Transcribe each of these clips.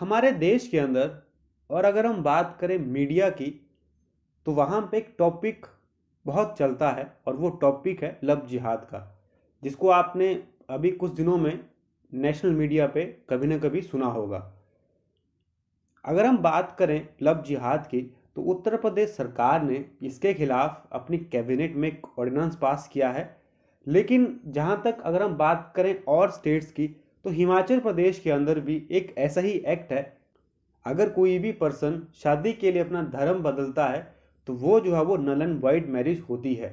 हमारे देश के अंदर और अगर हम बात करें मीडिया की तो वहाँ पे एक टॉपिक बहुत चलता है और वो टॉपिक है लव जिहाद का जिसको आपने अभी कुछ दिनों में नेशनल मीडिया पे कभी ना कभी सुना होगा अगर हम बात करें लव जिहाद की तो उत्तर प्रदेश सरकार ने इसके खिलाफ अपनी कैबिनेट में एक ऑर्डिनेंस पास किया है लेकिन जहाँ तक अगर हम बात करें और स्टेट्स की तो हिमाचल प्रदेश के अंदर भी एक ऐसा ही एक्ट है अगर कोई भी पर्सन शादी के लिए अपना धर्म बदलता है तो वो जो है वो नल एंड वाइट मैरिज होती है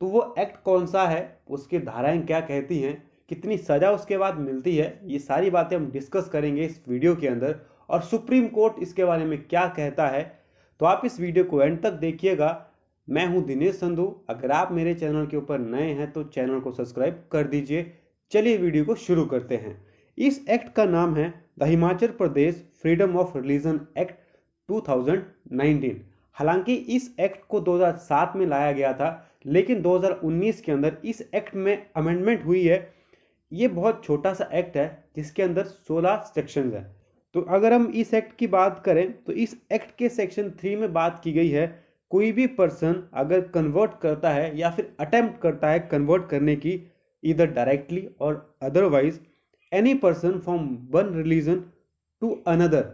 तो वो एक्ट कौन सा है उसकी धाराएं क्या कहती हैं कितनी सज़ा उसके बाद मिलती है ये सारी बातें हम डिस्कस करेंगे इस वीडियो के अंदर और सुप्रीम कोर्ट इसके बारे में क्या कहता है तो आप इस वीडियो को एंड तक देखिएगा मैं हूं दिनेश संधू अगर आप मेरे चैनल के ऊपर नए हैं तो चैनल को सब्सक्राइब कर दीजिए चलिए वीडियो को शुरू करते हैं इस एक्ट का नाम है the Himachal Pradesh freedom of religion act 2019 हालांकि इस एक्ट को 2007 में लाया गया था लेकिन 2019 के अंदर इस एक्ट में अमेंडमेंट हुई है ये बहुत छोटा सा एक्ट है जिसके अंदर 16 सेक्शन है तो अगर हम इस एक्ट की बात करें तो इस एक्ट के सेक्शन थ्री में बात की गई है कोई भी पर्सन अगर कन्वर्ट करता है या फिर अटैम्प्ट करता है कन्वर्ट करने की इधर डायरेक्टली और otherwise any person from one religion to another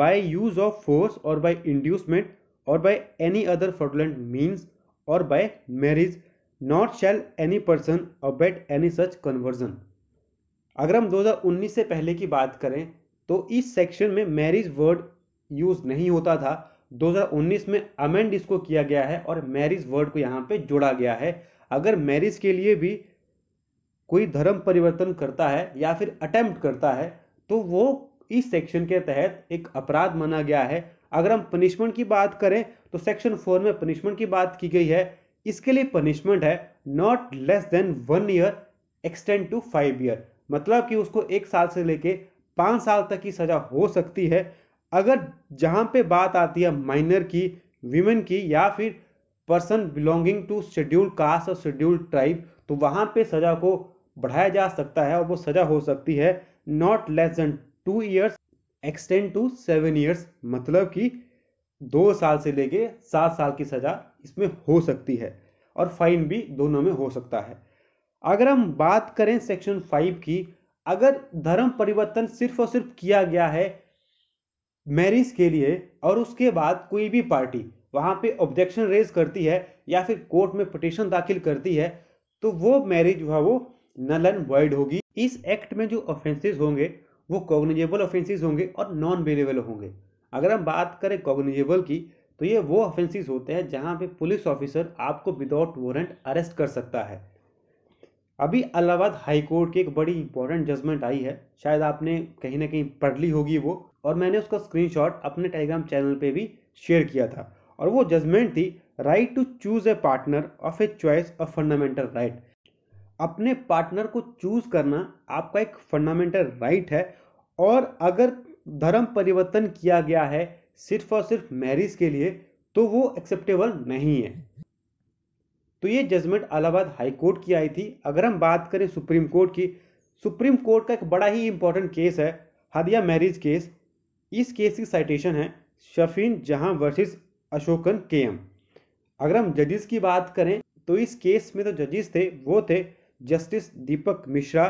by use of force और बाय इंड्यूसमेंट और by any other fraudulent means और by marriage not shall any person abet any such conversion अगर हम 2019 से पहले की बात करें तो इस सेक्शन में मैरिज वर्ड यूज नहीं होता था 2019 में अमेंड इसको किया गया है और मैरिज वर्ड को यहाँ पे जोड़ा गया है अगर मैरिज के लिए भी कोई धर्म परिवर्तन करता है या फिर अटैम्प्ट करता है तो वो इस सेक्शन के तहत एक अपराध माना गया है अगर हम पनिशमेंट की बात करें तो सेक्शन फोर में पनिशमेंट की बात की गई है इसके लिए पनिशमेंट है not less than one year extend to five year मतलब कि उसको एक साल से लेके पाँच साल तक की सज़ा हो सकती है अगर जहाँ पे बात आती है माइनर की वीमेन की या फिर person belonging to scheduled caste और शेड्यूल्ड ट्राइब तो वहाँ पे सज़ा को बढ़ाया जा सकता है और वो सज़ा हो सकती है not less than two years extend to seven years मतलब कि दो साल से लेके सात साल की सज़ा इसमें हो सकती है और फाइन भी दोनों में हो सकता है अगर हम बात करें सेक्शन फाइव की अगर धर्म परिवर्तन सिर्फ और सिर्फ किया गया है मैरिज के लिए और उसके बाद कोई भी पार्टी वहाँ पे ऑब्जेक्शन रेज करती है या फिर कोर्ट में पटिशन दाखिल करती है तो वो मैरिज वह है वो नल एंड वाइड होगी इस एक्ट में जो ऑफेंसेस होंगे वो कॉग्निजेबल ऑफेंसेस होंगे और नॉन बेनेबल होंगे अगर हम बात करें कॉग्निजेबल की तो ये वो ऑफेंसेस होते हैं जहाँ पे पुलिस ऑफिसर आपको विदाउट वारंट अरेस्ट कर सकता है अभी इलाहाबाद हाई कोर्ट की एक बड़ी इंपॉर्टेंट जजमेंट आई है शायद आपने कहीं ना कहीं पढ़ ली होगी वो और मैंने उसका स्क्रीनशॉट अपने टेलीग्राम चैनल पे भी शेयर किया था और वो जजमेंट थी right to choose a partner of a choice of fundamental right अपने पार्टनर को चूज करना आपका एक फंडामेंटल राइट है और अगर धर्म परिवर्तन किया गया है सिर्फ और सिर्फ मैरिज के लिए तो वो एक्सेप्टेबल नहीं है तो ये जजमेंट अलाहाबाद हाई कोर्ट की आई थी अगर हम बात करें सुप्रीम कोर्ट की सुप्रीम कोर्ट का एक बड़ा ही इंपॉर्टेंट केस है हदिया मैरिज केस इस केस की साइटेशन है शफीन जहां वर्सेस अशोकन के अगर हम जजेस की बात करें तो इस केस में तो जजेस थे वो थे justice Dipak Misra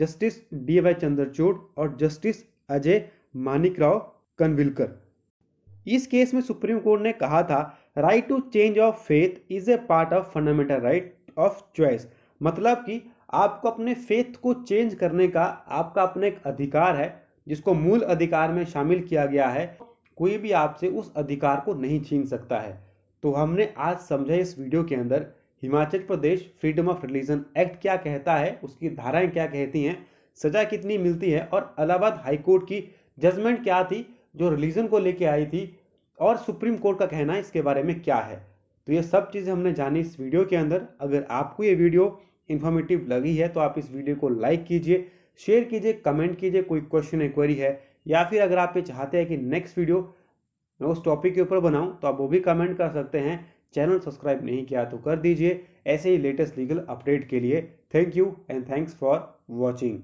justice D Y Chandrachud और जस्टिस अजय मानिक राव कनविलकर इस केस में सुप्रीम कोर्ट ने कहा था right to change of faith is a part of fundamental right of choice मतलब कि आपको अपने फेथ को चेंज करने का आपका अपने एक अधिकार है जिसको मूल अधिकार में शामिल किया गया है कोई भी आपसे उस अधिकार को नहीं छीन सकता है तो हमने आज समझा इस वीडियो के अंदर Himachal Pradesh freedom of religion act क्या कहता है उसकी धाराएं क्या कहती हैं सजा कितनी मिलती है और हाई हाईकोर्ट की जजमेंट क्या थी जो रिलीजन को लेके आई थी और सुप्रीम कोर्ट का कहना है इसके बारे में क्या है तो ये सब चीज़ें हमने जानी इस वीडियो के अंदर अगर आपको ये वीडियो इन्फॉर्मेटिव लगी है तो आप इस वीडियो को लाइक कीजिए शेयर कीजिए कमेंट कीजिए कोई क्वेश्चन क्वेरी है या फिर अगर आप ये चाहते हैं कि नेक्स्ट वीडियो मैं उस टॉपिक के ऊपर बनाऊं तो आप वो भी कमेंट कर सकते हैं चैनल सब्सक्राइब नहीं किया तो कर दीजिए ऐसे ही लेटेस्ट लीगल अपडेट के लिए thank you and thanks for watching